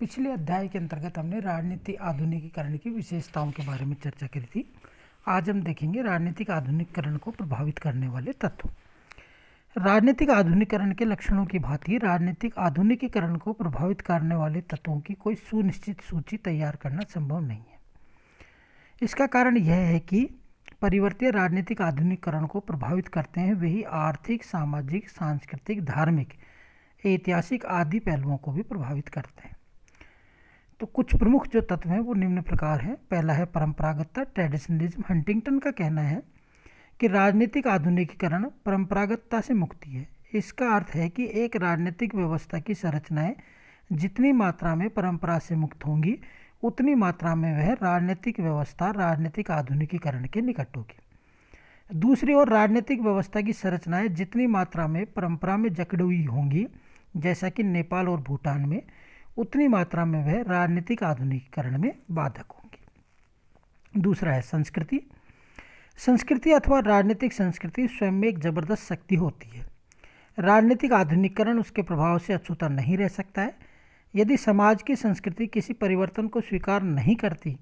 पिछले अध्याय के अंतर्गत हमने राजनीति आधुनिकीकरण की विशेषताओं के बारे में चर्चा करी थी आज हम देखेंगे राजनीतिक आधुनिकीकरण को प्रभावित करने वाले तत्व राजनीतिक आधुनिकीकरण के लक्षणों की भांति राजनीतिक आधुनिकीकरण को प्रभावित करने वाले तत्वों की कोई सुनिश्चित सूची तैयार करना संभव नहीं है इसका कारण यह है कि परिवर्तित राजनीतिक आधुनिकीकरण को प्रभावित करते हैं वही आर्थिक सामाजिक सांस्कृतिक धार्मिक ऐतिहासिक आदि पहलुओं को भी प्रभावित करते हैं तो कुछ प्रमुख जो तत्व हैं वो निम्न प्रकार हैं पहला है परंपरागतता ट्रेडिशनलिज्म हंटिंगटन का कहना है कि राजनीतिक आधुनिकीकरण परंपरागतता से मुक्ति है इसका अर्थ है कि एक राजनीतिक व्यवस्था की संरचनाएं जितनी मात्रा में परंपरा से मुक्त होंगी उतनी मात्रा में वह राजनीतिक व्यवस्था राजनीतिक आधुनिकीकरण के निकट होगी दूसरी ओर राजनीतिक व्यवस्था की संरचनाएं जितनी मात्रा में परंपरा में जकड़ी हुई होंगी जैसा कि नेपाल और भूटान में उतनी मात्रा में वह राजनीतिक आधुनिकीकरण में बाधक होंगी दूसरा है संस्कृति संस्कृति अथवा राजनीतिक संस्कृति स्वयं में एक जबरदस्त शक्ति होती है राजनीतिक आधुनिकीकरण उसके प्रभाव से अछूता नहीं रह सकता है यदि समाज की संस्कृति किसी परिवर्तन को स्वीकार नहीं करती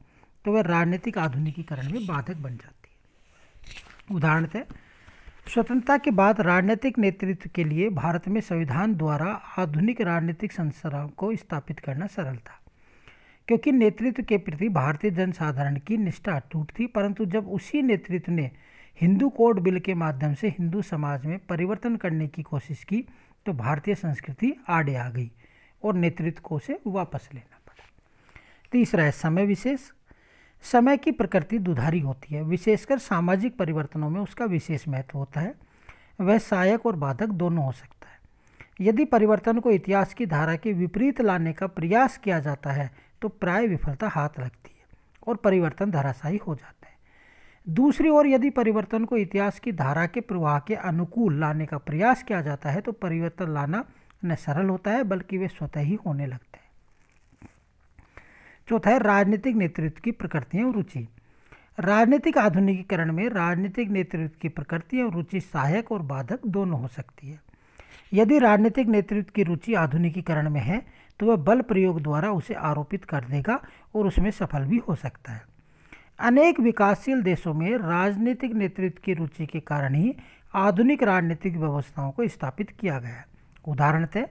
तो वह राजनीतिक आधुनिकीकरण में बाधक बन जाती है उदाहरणतः स्वतंत्रता के बाद राजनीतिक नेतृत्व के लिए भारत में संविधान द्वारा आधुनिक राजनीतिक संस्थाओं को स्थापित करना सरल था क्योंकि नेतृत्व के प्रति भारतीय जनसाधारण की निष्ठा अटूट थी परंतु जब उसी नेतृत्व ने हिंदू कोड बिल के माध्यम से हिंदू समाज में परिवर्तन करने की कोशिश की तो भारतीय संस्कृति आड़े आ गई और नेतृत्व को से वापस लेना पड़ा तीसरा है समय विशेष समय की प्रकृति दुधारी होती है विशेषकर सामाजिक परिवर्तनों में उसका विशेष महत्व होता है वह सहायक और बाधक दोनों हो सकता है यदि परिवर्तन को इतिहास की धारा के विपरीत लाने का प्रयास किया जाता है तो प्राय विफलता हाथ लगती है और परिवर्तन धराशायी हो जाते हैं दूसरी ओर यदि परिवर्तन को इतिहास की धारा के प्रवाह के अनुकूल लाने का प्रयास किया जाता है तो परिवर्तन लाना न सरल होता है बल्कि वे स्वतः ही होने लगते हैं चौथा है राजनीतिक नेतृत्व की प्रकृति और रुचि राजनीतिक आधुनिकीकरण में राजनीतिक नेतृत्व की प्रकृति और रुचि सहायक और बाधक दोनों हो सकती है यदि राजनीतिक नेतृत्व की रुचि आधुनिकीकरण में है तो वह बल प्रयोग द्वारा उसे आरोपित कर देगा और उसमें सफल भी हो सकता है अनेक विकासशील देशों में राजनीतिक नेतृत्व की रुचि के कारण ही आधुनिक राजनीतिक व्यवस्थाओं को स्थापित किया गया है उदाहरणतः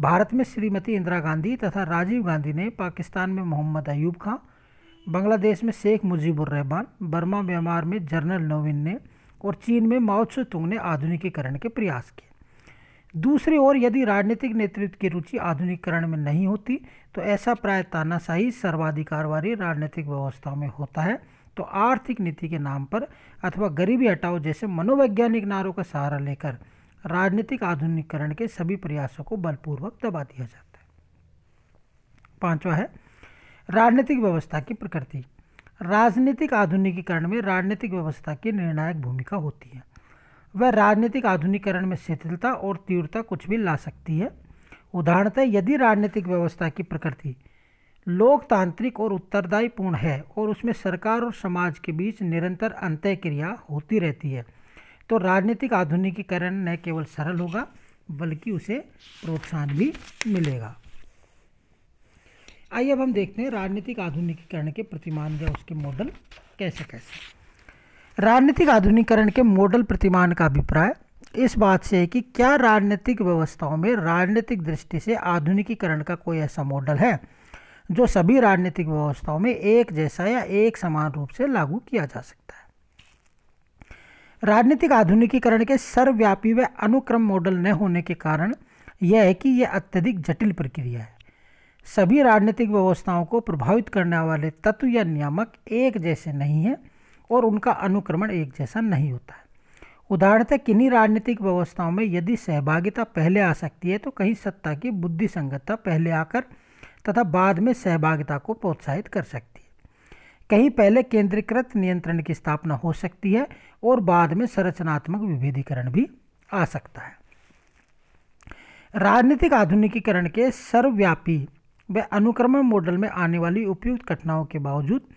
भारत में श्रीमती इंदिरा गांधी तथा राजीव गांधी ने पाकिस्तान में मोहम्मद अयूब खां बांग्लादेश में शेख मुजीबुर रहमान बर्मा म्यांमार में जनरल नोविन ने और चीन में माओत्से तुंग ने आधुनिकीकरण के प्रयास किए दूसरी ओर यदि राजनीतिक नेतृत्व की रुचि आधुनिकीकरण में नहीं होती तो ऐसा प्राय तानाशाही सर्वाधिकार वाली राजनीतिक व्यवस्थाओं में होता है तो आर्थिक नीति के नाम पर अथवा गरीबी हटाओ जैसे मनोवैज्ञानिक नारों का सहारा लेकर राजनीतिक आधुनिकीकरण के सभी प्रयासों को बलपूर्वक दबा दिया जाता है पांचवा है राजनीतिक व्यवस्था की प्रकृति राजनीतिक आधुनिकीकरण में राजनीतिक व्यवस्था की निर्णायक भूमिका होती है वह राजनीतिक आधुनिकीकरण में शिथिलता और तीव्रता कुछ भी ला सकती है उदाहरणतः यदि राजनीतिक व्यवस्था की प्रकृति लोकतांत्रिक और उत्तरदायी पूर्ण है और उसमें सरकार और समाज के बीच निरंतर अंत्य क्रिया होती रहती है तो राजनीतिक आधुनिकीकरण न केवल सरल होगा बल्कि उसे प्रोत्साहन भी मिलेगा आइए अब हम देखते हैं राजनीतिक आधुनिकीकरण के प्रतिमान या उसके मॉडल कैसे कैसे राजनीतिक आधुनिकीकरण के मॉडल प्रतिमान का अभिप्राय इस बात से है कि क्या राजनीतिक व्यवस्थाओं में राजनीतिक दृष्टि से आधुनिकीकरण का कोई ऐसा मॉडल है जो सभी राजनीतिक व्यवस्थाओं में एक जैसा या एक समान रूप से लागू किया जा सकता है राजनीतिक आधुनिकीकरण के सर्वव्यापी व अनुक्रम मॉडल न होने के कारण यह है कि यह अत्यधिक जटिल प्रक्रिया है सभी राजनीतिक व्यवस्थाओं को प्रभावित करने वाले तत्व या नियामक एक जैसे नहीं हैं और उनका अनुक्रमण एक जैसा नहीं होता है उदाहरणतः किन्हीं राजनीतिक व्यवस्थाओं में यदि सहभागिता पहले आ सकती है तो कहीं सत्ता की बुद्धि संगतता पहले आकर तथा बाद में सहभागिता को प्रोत्साहित कर सकती है कहीं पहले केंद्रीकृत नियंत्रण की स्थापना हो सकती है और बाद में संरचनात्मक विभेदीकरण भी आ सकता है राजनीतिक आधुनिकीकरण के सर्वव्यापी व अनुक्रमण मॉडल में आने वाली उपयुक्त घटनाओं के बावजूद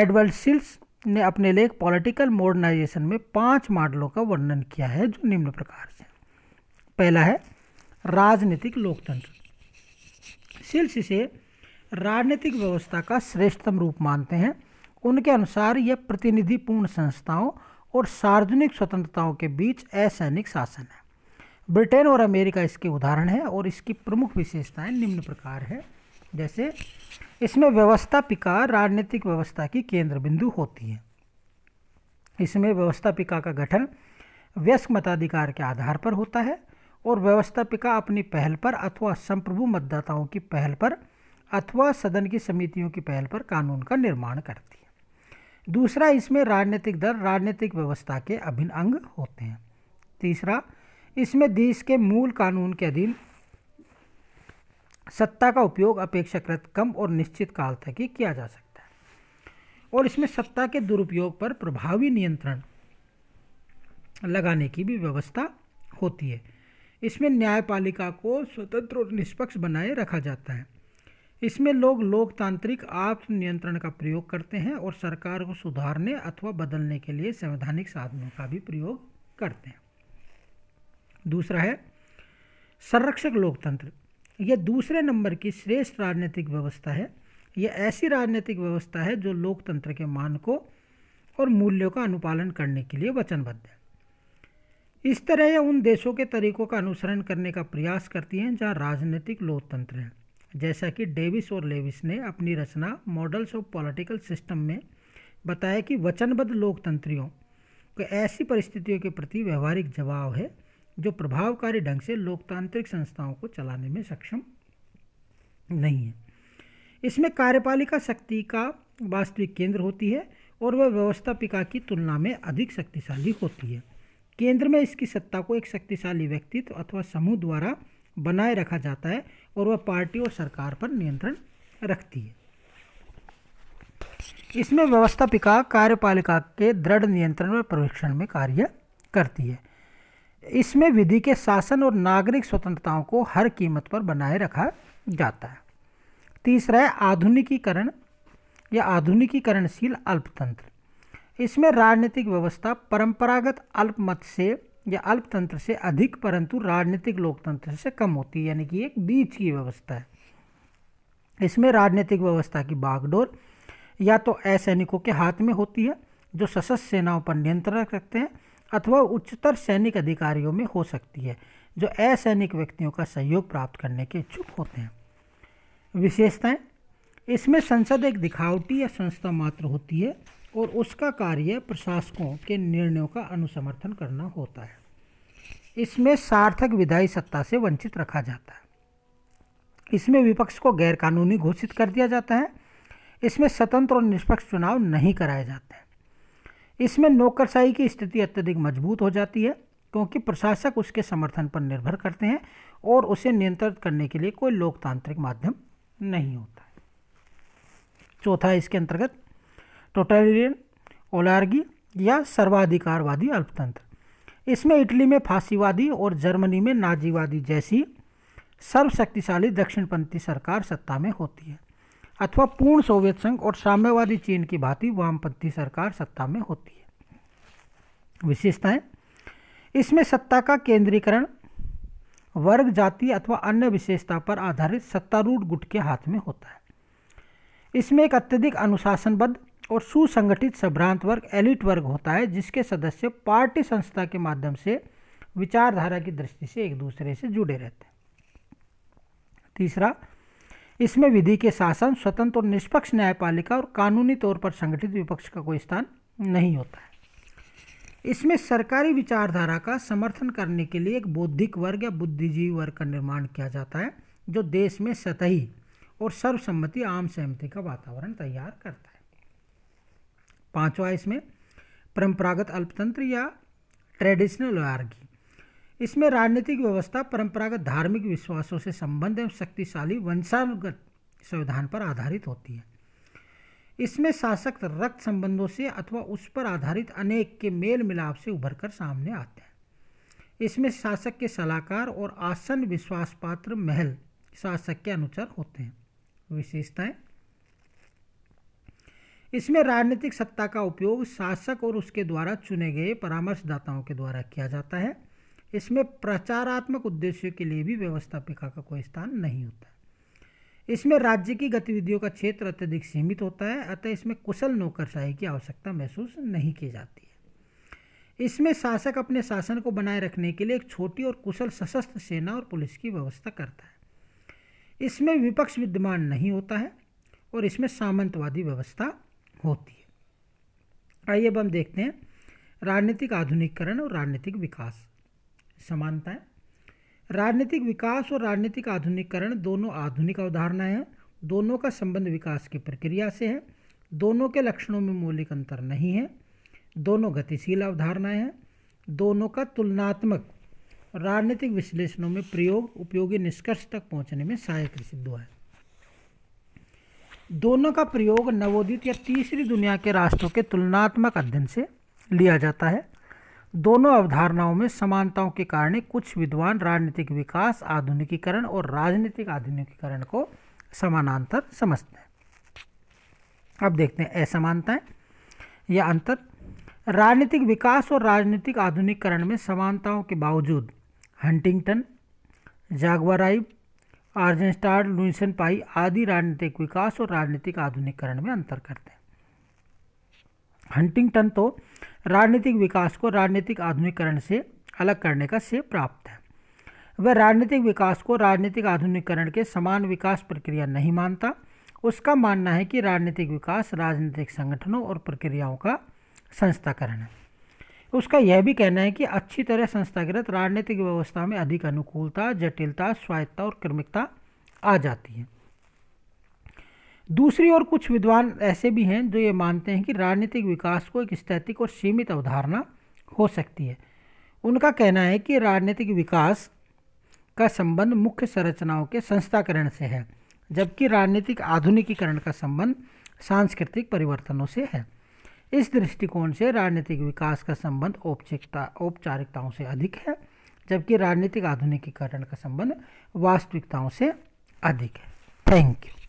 एडवर्ड सिल्स ने अपने लेख पॉलिटिकल मॉडर्नाइजेशन में पांच मॉडलों का वर्णन किया है जो निम्न प्रकार से पहला है राजनीतिक लोकतंत्र सिल्स इसे राजनीतिक व्यवस्था का श्रेष्ठतम रूप मानते हैं उनके अनुसार यह प्रतिनिधिपूर्ण संस्थाओं और सार्वजनिक स्वतंत्रताओं के बीच असैनिक शासन है ब्रिटेन और अमेरिका इसके उदाहरण है और इसकी प्रमुख विशेषताएं निम्न प्रकार है जैसे इसमें व्यवस्थापिका राजनीतिक व्यवस्था की केंद्र बिंदु होती है इसमें व्यवस्थापिका का गठन व्यस्क मताधिकार के आधार पर होता है और व्यवस्थापिका अपनी पहल पर अथवा संप्रभु मतदाताओं की पहल पर अथवा सदन की समितियों की पहल पर कानून का निर्माण करती है दूसरा इसमें राजनीतिक दल राजनीतिक व्यवस्था के अभिन्न अंग होते हैं तीसरा इसमें देश के मूल कानून के अधीन सत्ता का उपयोग अपेक्षाकृत कम और निश्चित काल तक ही किया जा सकता है और इसमें सत्ता के दुरुपयोग पर प्रभावी नियंत्रण लगाने की भी व्यवस्था होती है इसमें न्यायपालिका को स्वतंत्र और निष्पक्ष बनाए रखा जाता है इसमें लोग लोकतांत्रिक आत्म नियंत्रण का प्रयोग करते हैं और सरकार को सुधारने अथवा बदलने के लिए संवैधानिक साधनों का भी प्रयोग करते हैं दूसरा है संरक्षक लोकतंत्र यह दूसरे नंबर की श्रेष्ठ राजनीतिक व्यवस्था है यह ऐसी राजनीतिक व्यवस्था है जो लोकतंत्र के मानकों और मूल्यों का अनुपालन करने के लिए वचनबद्ध है इस तरह यह उन देशों के तरीकों का अनुसरण करने का प्रयास करती हैं जहाँ राजनीतिक लोकतंत्र है जैसा कि डेविस और लेविस ने अपनी रचना मॉडल्स ऑफ पॉलिटिकल सिस्टम में बताया कि वचनबद्ध लोकतंत्रियों को ऐसी परिस्थितियों के प्रति व्यवहारिक जवाब है जो प्रभावकारी ढंग से लोकतांत्रिक संस्थाओं को चलाने में सक्षम नहीं है इसमें कार्यपालिका शक्ति का वास्तविक केंद्र होती है और वह व्यवस्थापिका की तुलना में अधिक शक्तिशाली होती है केंद्र में इसकी सत्ता को एक शक्तिशाली व्यक्तित्व अथवा समूह द्वारा बनाए रखा जाता है और वह पार्टी और सरकार पर नियंत्रण रखती है इसमें व्यवस्थापिका कार्यपालिका के दृढ़ नियंत्रण और प्रवेक्षण में कार्य करती है इसमें विधि के शासन और नागरिक स्वतंत्रताओं को हर कीमत पर बनाए रखा जाता है तीसरा है आधुनिकीकरण या आधुनिकीकरणशील अल्पतंत्र इसमें राजनीतिक व्यवस्था परंपरागत अल्पमत से या अल्पतंत्र से अधिक परंतु राजनीतिक लोकतंत्र से कम होती है यानी कि एक बीच की व्यवस्था है इसमें राजनीतिक व्यवस्था की बागडोर या तो असैनिकों के हाथ में होती है जो सशस्त्र सेनाओं पर नियंत्रण रखते हैं अथवा उच्चतर सैनिक अधिकारियों में हो सकती है जो असैनिक व्यक्तियों का सहयोग प्राप्त करने के इच्छुक होते हैं विशेषताएं इसमें संसद एक दिखावटी या संस्था मात्र होती है और उसका कार्य प्रशासकों के निर्णयों का अनुसमर्थन करना होता है इसमें सार्थक विधायी सत्ता से वंचित रखा जाता है इसमें विपक्ष को गैरकानूनी घोषित कर दिया जाता है इसमें स्वतंत्र और निष्पक्ष चुनाव नहीं कराए जाते हैं इसमें नौकरशाही की स्थिति अत्यधिक मजबूत हो जाती है क्योंकि प्रशासक उसके समर्थन पर निर्भर करते हैं और उसे नियंत्रित करने के लिए कोई लोकतांत्रिक माध्यम नहीं होता चौथा इसके अंतर्गत टोटालियन ओलार्गी या सर्वाधिकारवादी अल्पतंत्र इसमें इटली में फांसीवादी और जर्मनी में नाजीवादी जैसी सर्वशक्तिशाली दक्षिणपंथी सरकार सत्ता में होती है अथवा पूर्ण सोवियत संघ और साम्यवादी चीन की भांति वामपंथी सरकार सत्ता में होती है विशेषताएं इसमें सत्ता का केंद्रीकरण वर्ग जाति अथवा अन्य विशेषता पर आधारित सत्तारूढ़ गुट के हाथ में होता है इसमें एक अत्यधिक अनुशासनबद्ध और सुसंगठित संभ्रांत वर्ग एलिट वर्ग होता है जिसके सदस्य पार्टी संस्था के माध्यम से विचारधारा की दृष्टि से एक दूसरे से जुड़े रहते हैं तीसरा इसमें विधि के शासन स्वतंत्र और निष्पक्ष न्यायपालिका और कानूनी तौर पर संगठित विपक्ष का कोई स्थान नहीं होता है इसमें सरकारी विचारधारा का समर्थन करने के लिए एक बौद्धिक वर्ग या बुद्धिजीवी वर्ग का निर्माण किया जाता है जो देश में सतही और सर्वसम्मति आम सहमति का वातावरण तैयार करता है पांचवा इसमें परंपरागत अल्पतंत्र या ट्रेडिशनल आर्गी इसमें राजनीतिक व्यवस्था परंपरागत धार्मिक विश्वासों से संबंध एवं शक्तिशाली वंशानुगत संविधान पर आधारित होती है इसमें शासक रक्त संबंधों से अथवा उस पर आधारित अनेक के मेल मिलाप से उभर कर सामने आते हैं इसमें शासक के सलाहकार और आसन विश्वास पात्र महल शासक के अनुचर होते हैं विशेषताएं इसमें राजनीतिक सत्ता का उपयोग शासक और उसके द्वारा चुने गए परामर्शदाताओं के द्वारा किया जाता है इसमें प्रचारात्मक उद्देश्यों के लिए भी व्यवस्थापिका का कोई स्थान नहीं होता इसमें राज्य की गतिविधियों का क्षेत्र अत्यधिक सीमित होता है अतः इसमें कुशल नौकरशाही की आवश्यकता महसूस नहीं की जाती है इसमें शासक अपने शासन को बनाए रखने के लिए एक छोटी और कुशल सशस्त्र सेना और पुलिस की व्यवस्था करता है इसमें विपक्ष विद्यमान नहीं होता है और इसमें सामंतवादी व्यवस्था होती है आइए अब हम देखते हैं राजनीतिक आधुनिकीकरण और राजनीतिक विकास समानताएं राजनीतिक विकास और राजनीतिक आधुनिकीकरण दोनों आधुनिक अवधारणाएं हैं दोनों का संबंध विकास की प्रक्रिया से है दोनों के लक्षणों में मौलिक अंतर नहीं है दोनों गतिशील अवधारणाएं हैं दोनों का तुलनात्मक राजनीतिक विश्लेषणों में प्रयोग उपयोगी निष्कर्ष तक पहुंचने में सहायक सिद्ध हुआ है दोनों का प्रयोग नवोदित या तीसरी दुनिया के राष्ट्रों के तुलनात्मक अध्ययन से लिया जाता है दोनों अवधारणाओं में समानताओं के कारण कुछ विद्वान राजनीतिक विकास आधुनिकीकरण और राजनीतिक आधुनिकीकरण को समानांतर समझते हैं अब देखते हैं असमानताएं या अंतर राजनीतिक विकास और राजनीतिक आधुनिकीकरण में समानताओं के बावजूद हंटिंगटन जागवराइव आर्जेंस्टार्ड लुइसन पाई आदि राजनीतिक विकास और राजनीतिक आधुनिकरण में अंतर करते हैं हंटिंगटन तो राजनीतिक विकास को राजनीतिक आधुनिकरण से अलग करने का श्रेय प्राप्त है वह राजनीतिक विकास को राजनीतिक आधुनिकरण के समान विकास प्रक्रिया नहीं मानता उसका मानना है कि राजनीतिक विकास राजनीतिक संगठनों और प्रक्रियाओं का संस्थाकरण है तो उसका यह भी कहना है कि अच्छी तरह संस्थागत राजनीतिक व्यवस्था में अधिक अनुकूलता जटिलता स्वायत्ता और क्रमिकता आ जाती है दूसरी ओर कुछ विद्वान ऐसे भी हैं जो ये मानते हैं कि राजनीतिक विकास को एक स्थैतिक और सीमित अवधारणा हो सकती है उनका कहना है कि राजनीतिक विकास का संबंध मुख्य संरचनाओं के संस्थाकरण से है जबकि राजनीतिक आधुनिकीकरण का संबंध सांस्कृतिक परिवर्तनों से है इस दृष्टिकोण से राजनीतिक विकास का संबंध औपचारिकता औपचारिकताओं से अधिक है जबकि राजनीतिक आधुनिकीकरण का संबंध वास्तविकताओं से अधिक है थैंक यू